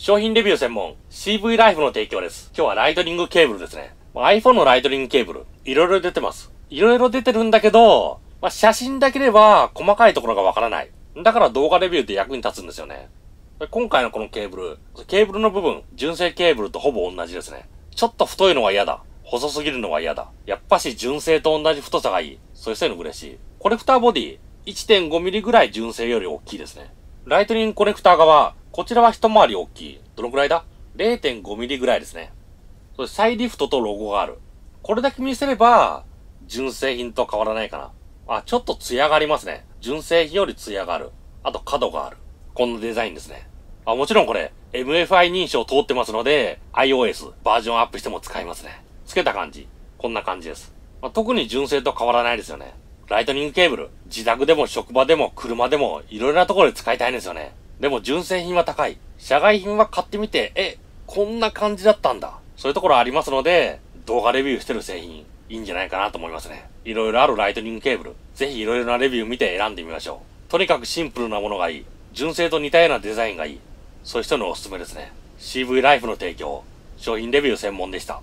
商品レビュー専門、CV ライフの提供です。今日はライトニングケーブルですね。iPhone のライトニングケーブル、いろいろ出てます。いろいろ出てるんだけど、まあ、写真だけでは細かいところがわからない。だから動画レビューって役に立つんですよね。今回のこのケーブル、ケーブルの部分、純正ケーブルとほぼ同じですね。ちょっと太いのは嫌だ。細すぎるのは嫌だ。やっぱし純正と同じ太さがいい。そういうの嬉しい。コレクターボディ、1.5mm ぐらい純正より大きいですね。ライトニングコネクター側、こちらは一回り大きい。どのくらいだ ?0.5 ミリぐらいですね。それサイリフトとロゴがある。これだけ見せれば、純正品と変わらないかな。あ、ちょっと艶がありますね。純正品より艶がある。あと角がある。こんなデザインですね。あ、もちろんこれ、MFI 認証通ってますので、iOS バージョンアップしても使えますね。付けた感じ。こんな感じです。まあ、特に純正と変わらないですよね。ライトニングケーブル。自宅でも職場でも車でもいろいろなところで使いたいんですよね。でも純正品は高い。社外品は買ってみて、え、こんな感じだったんだ。そういうところありますので、動画レビューしてる製品、いいんじゃないかなと思いますね。いろいろあるライトニングケーブル。ぜひいろいろなレビュー見て選んでみましょう。とにかくシンプルなものがいい。純正と似たようなデザインがいい。そういう人のおすすめですね。CV ライフの提供、商品レビュー専門でした。